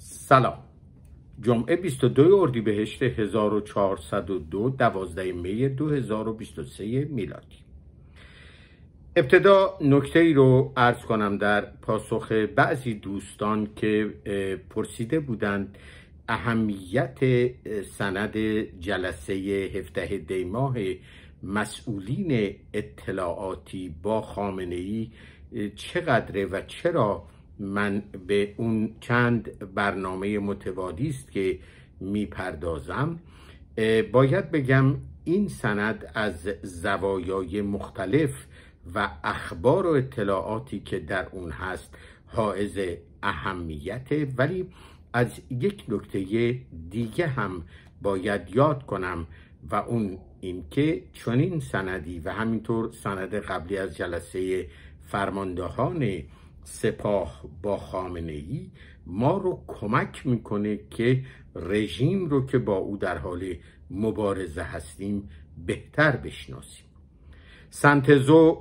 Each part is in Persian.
سلام جمعه 22 اردیبهشت 1402 12 می 2023 میلادی ابتدا نکته ای رو عرض کنم در پاسخ بعضی دوستان که پرسیده بودند اهمیت سند جلسه هفته دیماه مسئولین اطلاعاتی با خامنه ای چقدره و چرا من به اون چند برنامه متوادی است که میپردازم باید بگم این سند از زوایای مختلف و اخبار و اطلاعاتی که در اون هست حائز اهمیته ولی از یک نکته دیگه هم باید یاد کنم و اون اینکه چنین سندی و همینطور سند قبلی از جلسه فرماندهان سپاه با خامنه ای ما رو کمک میکنه که رژیم رو که با او در حال مبارزه هستیم بهتر بشناسیم سنتزو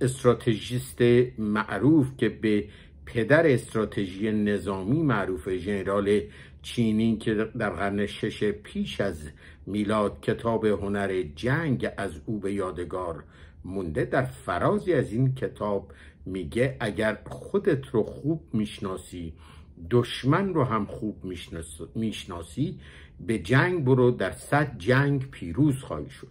استراتژیست معروف که به پدر استراتژی نظامی معروف ژنرال چینی که در قرن شش پیش از میلاد کتاب هنر جنگ از او به یادگار مونده در فرازی از این کتاب میگه اگر خودت رو خوب میشناسی دشمن رو هم خوب میشناسی به جنگ برو در صد جنگ پیروز خواهی شد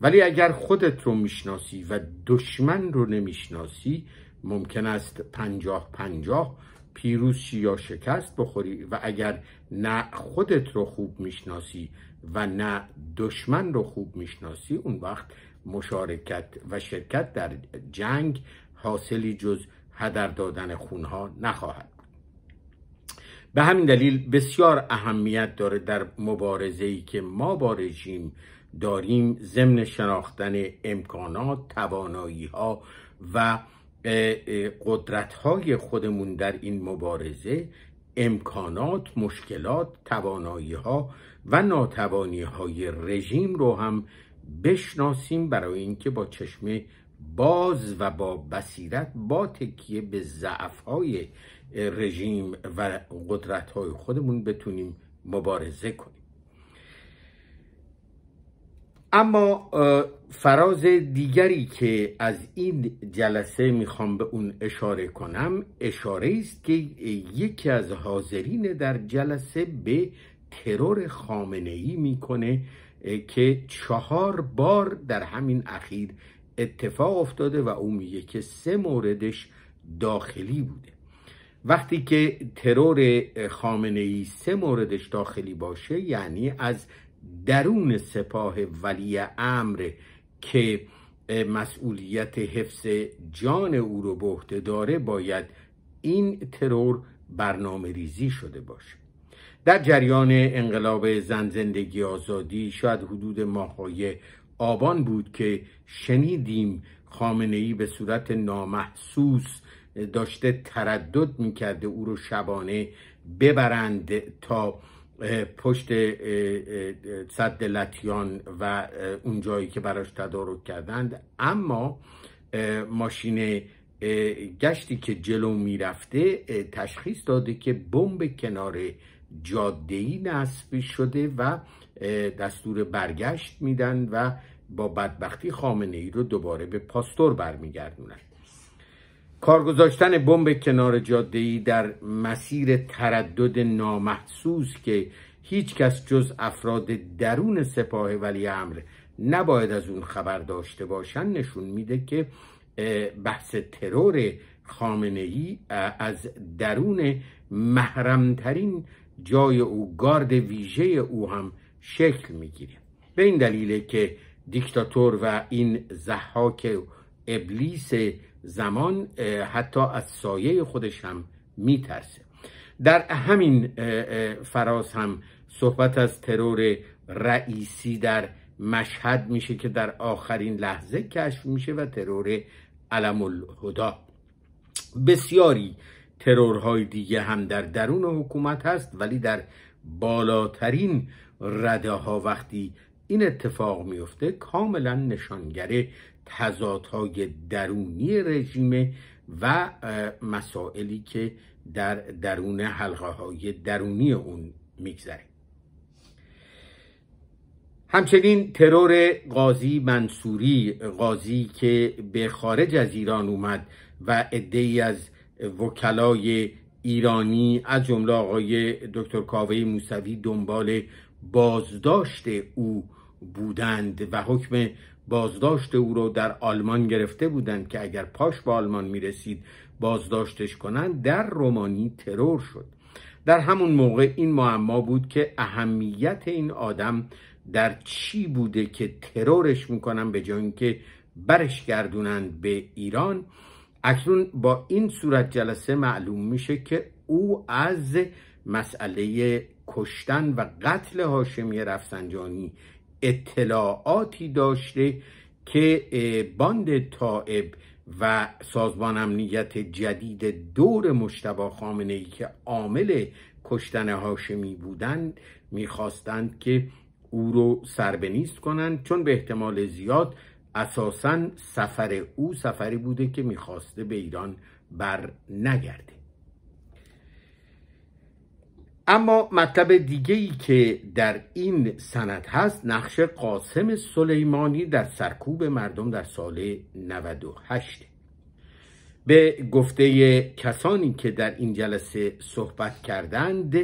ولی اگر خودت رو میشناسی و دشمن رو نمیشناسی ممکن است پنجاه پنجاه پیروز یا شکست بخوری و اگر نه خودت رو خوب میشناسی و نه دشمن رو خوب میشناسی اون وقت مشارکت و شرکت در جنگ حاصلی جز هدر دادن خونها نخواهد به همین دلیل بسیار اهمیت داره در مبارزه ای که ما با رژیم داریم ضمن شناختن امکانات توانایی ها و قدرت های خودمون در این مبارزه امکانات مشکلات توانایی ها و ناتوانی های رژیم رو هم بشناسیم برای اینکه با چشم باز و با بصیرت با تکیه به ضعف های رژیم و قدرت های خودمون بتونیم مبارزه کنیم اما فراز دیگری که از این جلسه میخوام به اون اشاره کنم اشاره است که یکی از حاضرین در جلسه به ترور خامنه ای میکنه که چهار بار در همین اخیر اتفاق افتاده و او میگه که سه موردش داخلی بوده وقتی که ترور خامنه ای سه موردش داخلی باشه یعنی از درون سپاه ولی امر که مسئولیت حفظ جان او رو به عهده داره باید این ترور برنامه ریزی شده باشه در جریان انقلاب زن زندگی آزادی شاید حدود ماهای آبان بود که شنیدیم خامنه ای به صورت نامحسوس داشته تردد میکرده او رو شبانه ببرند تا پشت صد لطیان و اون جایی که براش تدارک کردند اما ماشین گشتی که جلو میرفته تشخیص داده که بمب کنار جاده ای نصب شده و دستور برگشت میدن و با بدبختی خامنه ای رو دوباره به پاستور برمیگردونن کار گذاشتن بمب کنار جاده ای در مسیر تردد نامحسوس که هیچ کس جز افراد درون سپاه ولی امر نباید از اون خبر داشته باشن نشون میده که بحث ترور خامنه ای از درون محرمترین جای او گارد ویژه او هم شکل میگیره به این دلیله که دیکتاتور و این زحاک ابلیس زمان حتی از سایه خودش هم میترسه در همین فراز هم صحبت از ترور رئیسی در مشهد میشه که در آخرین لحظه کشف میشه و ترور علم الهدا بسیاری ترورهای دیگه هم در درون حکومت هست ولی در بالاترین رده ها وقتی این اتفاق میفته کاملا نشانگر تضادهای درونی رژیم و مسائلی که در درون حلقه های درونی اون میگذره همچنین ترور قاضی منصوری قاضی که به خارج از ایران اومد و عده از وکلای ایرانی از جمله آقای دکتر کاوه موسوی دنبال بازداشت او بودند و حکم بازداشت او رو در آلمان گرفته بودند که اگر پاش به آلمان میرسید بازداشتش کنند در رومانی ترور شد در همون موقع این معما بود که اهمیت این آدم در چی بوده که ترورش میکنن به جای اینکه برش گردونند به ایران اکنون با این صورت جلسه معلوم میشه که او از مسئله کشتن و قتل هاشمی رفسنجانی اطلاعاتی داشته که باند تائب و سازمان امنیت جدید دور مشتبه خامنه ای که عامل کشتن هاشمی بودند میخواستند که او رو سربنیست کنند چون به احتمال زیاد اساسا سفر او سفری بوده که میخواسته به ایران بر نگرده اما مطلب دیگه ای که در این سند هست نقش قاسم سلیمانی در سرکوب مردم در سال 98 به گفته کسانی که در این جلسه صحبت کردند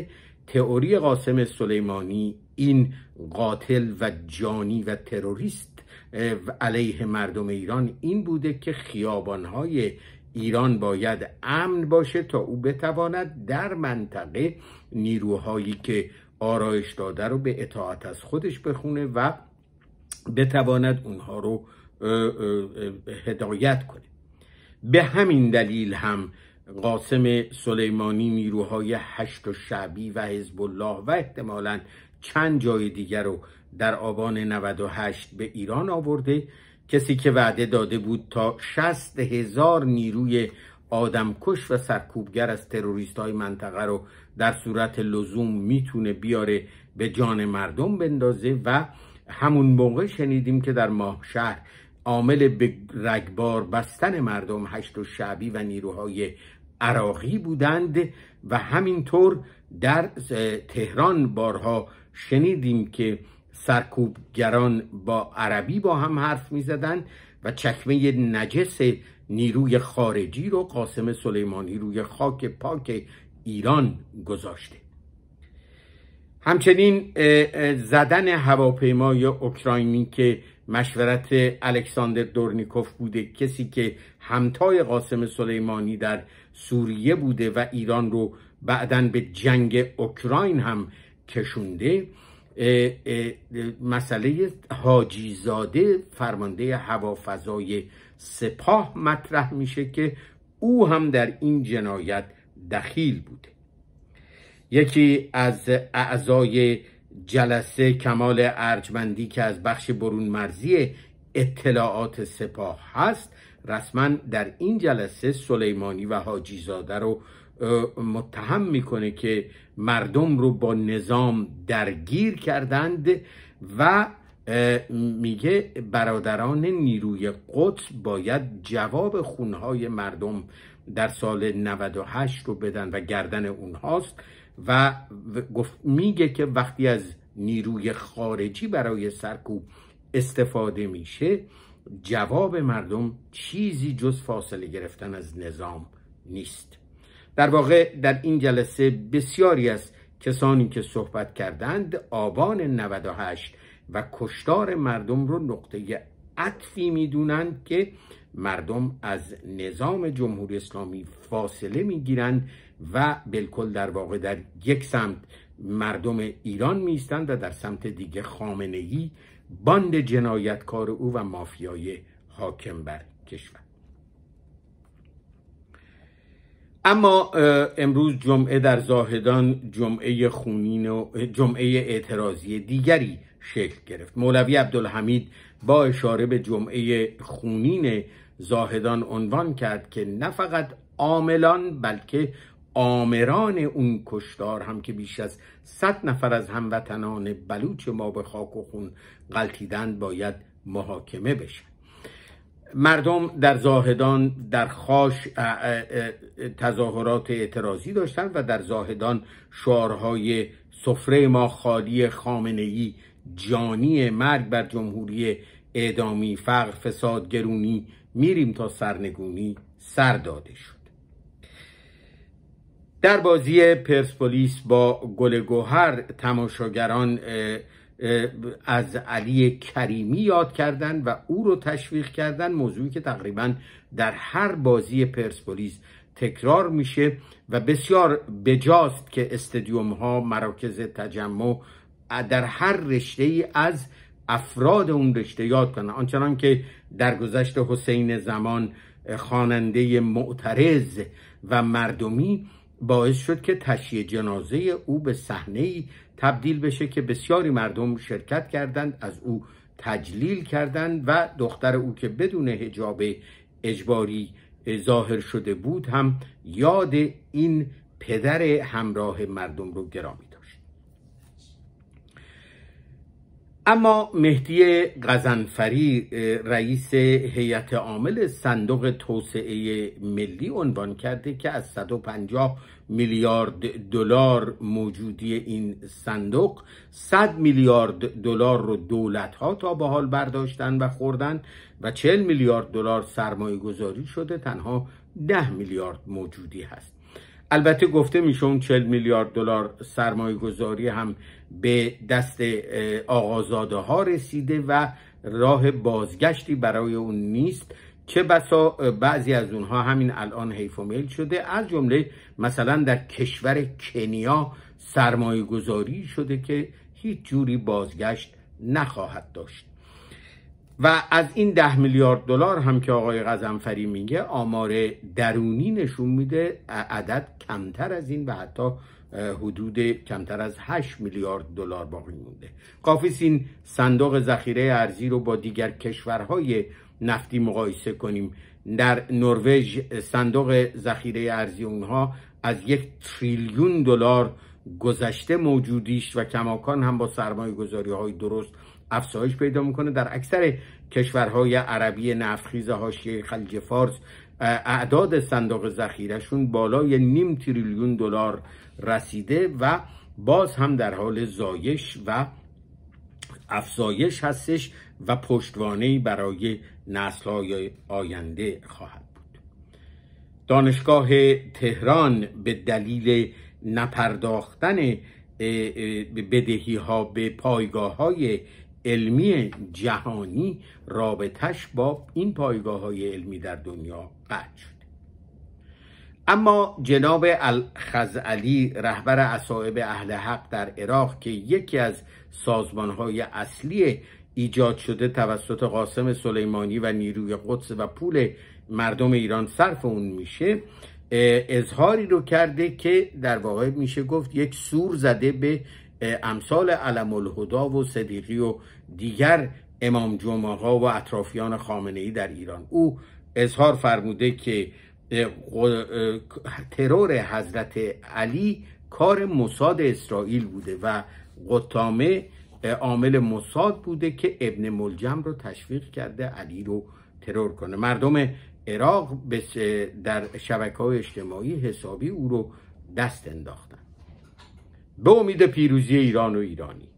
تئوری قاسم سلیمانی این قاتل و جانی و تروریست علیه مردم ایران این بوده که خیابانهای ایران باید امن باشه تا او بتواند در منطقه نیروهایی که آرایش داده رو به اطاعت از خودش بخونه و بتواند اونها رو هدایت کنه به همین دلیل هم قاسم سلیمانی نیروهای هشت و شعبی و حزب الله و احتمالا چند جای دیگر رو در آبان 98 به ایران آورده کسی که وعده داده بود تا 60 هزار نیروی آدمکش و سرکوبگر از تروریست های منطقه رو در صورت لزوم میتونه بیاره به جان مردم بندازه و همون موقع شنیدیم که در ماه شهر عامل به رگبار بستن مردم هشت و شعبی و نیروهای عراقی بودند و همینطور در تهران بارها شنیدیم که سرکوبگران با عربی با هم حرف می زدن و چکمه نجس نیروی خارجی رو قاسم سلیمانی روی خاک پاک ایران گذاشته همچنین زدن هواپیمای اوکراینی که مشورت الکساندر دورنیکوف بوده کسی که همتای قاسم سلیمانی در سوریه بوده و ایران رو بعدا به جنگ اوکراین هم کشونده مسئله حاجیزاده فرمانده هوافضای سپاه مطرح میشه که او هم در این جنایت دخیل بوده یکی از اعضای جلسه کمال ارجمندی که از بخش برون مرزی اطلاعات سپاه هست رسما در این جلسه سلیمانی و حاجیزاده رو متهم میکنه که مردم رو با نظام درگیر کردند و میگه برادران نیروی قدس باید جواب خونهای مردم در سال 98 رو بدن و گردن اونهاست و میگه که وقتی از نیروی خارجی برای سرکوب استفاده میشه جواب مردم چیزی جز فاصله گرفتن از نظام نیست در واقع در این جلسه بسیاری از کسانی که صحبت کردند آبان 98 و کشتار مردم رو نقطه عطفی میدونند که مردم از نظام جمهوری اسلامی فاصله میگیرند و بالکل در واقع در یک سمت مردم ایران میستند و در سمت دیگه خامنه ای باند جنایتکار او و مافیای حاکم بر کشور اما امروز جمعه در زاهدان جمعه خونین و جمعه اعتراضی دیگری شکل گرفت مولوی عبدالحمید با اشاره به جمعه خونین زاهدان عنوان کرد که نه فقط عاملان بلکه آمران اون کشتار هم که بیش از صد نفر از هموطنان بلوچ ما به خاک و خون قلتیدند باید محاکمه بشه مردم در زاهدان در خاش تظاهرات اعتراضی داشتند و در زاهدان شعارهای سفره ما خالی خامنه جانی مرگ بر جمهوری اعدامی فقر فساد گرونی میریم تا سرنگونی سر داده شد در بازی پرسپولیس با گل گوهر تماشاگران از علی کریمی یاد کردن و او رو تشویق کردن موضوعی که تقریبا در هر بازی پرسپولیس تکرار میشه و بسیار بجاست که استادیوم ها مراکز تجمع در هر رشته ای از افراد اون رشته یاد کنن آنچنان که در گذشت حسین زمان خواننده معترض و مردمی باعث شد که تشییع جنازه او به صحنه تبدیل بشه که بسیاری مردم شرکت کردند از او تجلیل کردند و دختر او که بدون حجاب اجباری ظاهر شده بود هم یاد این پدر همراه مردم رو گرامی داشت اما مهدی غزنفری رئیس هیئت عامل صندوق توسعه ملی عنوان کرده که از 150 میلیارد دلار موجودی این صندوق 100 میلیارد دلار رو دولت ها تا به حال برداشتن و خوردن و 40 میلیارد دلار سرمایه گذاری شده تنها 10 میلیارد موجودی هست البته گفته میشه اون 40 میلیارد دلار سرمایه گذاری هم به دست آغازاده ها رسیده و راه بازگشتی برای اون نیست چه بسا بعضی از اونها همین الان حیف و میل شده از جمله مثلا در کشور کنیا سرمایه گذاری شده که هیچ جوری بازگشت نخواهد داشت و از این ده میلیارد دلار هم که آقای غزنفری میگه آمار درونی نشون میده عدد کمتر از این و حتی حدود کمتر از 8 میلیارد دلار باقی مونده کافیس این صندوق ذخیره ارزی رو با دیگر کشورهای نفتی مقایسه کنیم در نروژ صندوق ذخیره ارزی اونها از یک تریلیون دلار گذشته موجودیش و کماکان هم با سرمایه گذاری های درست افزایش پیدا میکنه در اکثر کشورهای عربی نفخیز حاشیه خلیج فارس اعداد صندوق ذخیرهشون بالای نیم تریلیون دلار رسیده و باز هم در حال زایش و افزایش هستش و پشتوانه برای نسل‌های آینده خواهد بود دانشگاه تهران به دلیل نپرداختن بدهی ها به پایگاه های علمی جهانی رابطش با این پایگاه های علمی در دنیا قطع شد اما جناب الخزعلی رهبر اصائب اهل حق در عراق که یکی از سازمان های اصلی ایجاد شده توسط قاسم سلیمانی و نیروی قدس و پول مردم ایران صرف اون میشه اظهاری رو کرده که در واقع میشه گفت یک سور زده به امثال علم الهدا و صدیقی و دیگر امام جمعه ها و اطرافیان خامنه ای در ایران او اظهار فرموده که ترور حضرت علی کار مساد اسرائیل بوده و قطامه عامل مصاد بوده که ابن ملجم رو تشویق کرده علی رو ترور کنه مردم عراق در شبکه های اجتماعی حسابی او رو دست انداختن به امید پیروزی ایران و ایرانی